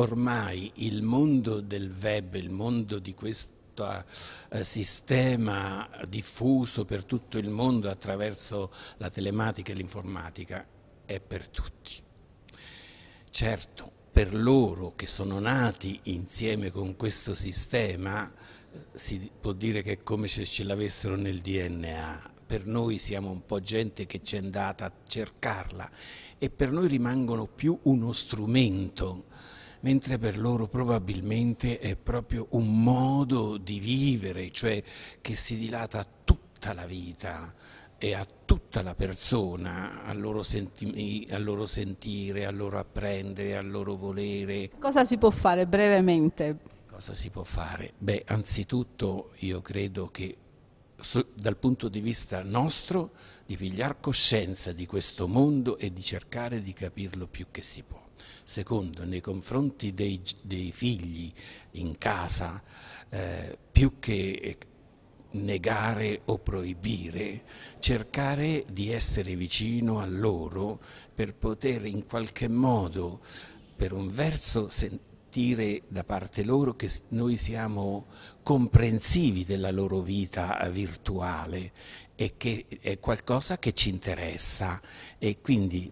ormai il mondo del web, il mondo di questo eh, sistema diffuso per tutto il mondo attraverso la telematica e l'informatica è per tutti. Certo, per loro che sono nati insieme con questo sistema eh, si può dire che è come se ce l'avessero nel DNA. Per noi siamo un po' gente che ci è andata a cercarla e per noi rimangono più uno strumento mentre per loro probabilmente è proprio un modo di vivere, cioè che si dilata tutta la vita e a tutta la persona, al loro, al loro sentire, al loro apprendere, al loro volere. Cosa si può fare brevemente? Cosa si può fare? Beh, anzitutto io credo che dal punto di vista nostro di pigliar coscienza di questo mondo e di cercare di capirlo più che si può. Secondo, nei confronti dei, dei figli in casa, eh, più che negare o proibire, cercare di essere vicino a loro per poter in qualche modo, per un verso, sentire da parte loro che noi siamo comprensivi della loro vita virtuale e che è qualcosa che ci interessa e quindi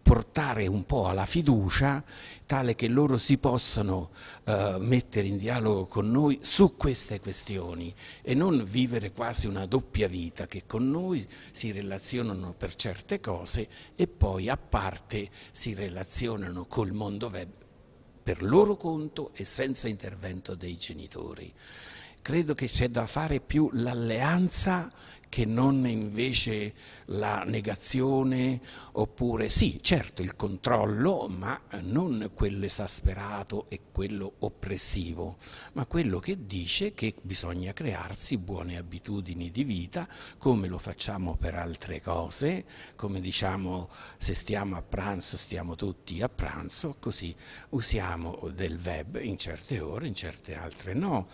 portare un po' alla fiducia tale che loro si possano eh, mettere in dialogo con noi su queste questioni e non vivere quasi una doppia vita che con noi si relazionano per certe cose e poi a parte si relazionano col mondo web per loro conto e senza intervento dei genitori credo che sia da fare più l'alleanza che non invece la negazione, oppure sì, certo il controllo, ma non quello esasperato e quello oppressivo, ma quello che dice che bisogna crearsi buone abitudini di vita, come lo facciamo per altre cose, come diciamo se stiamo a pranzo stiamo tutti a pranzo, così usiamo del web in certe ore, in certe altre no.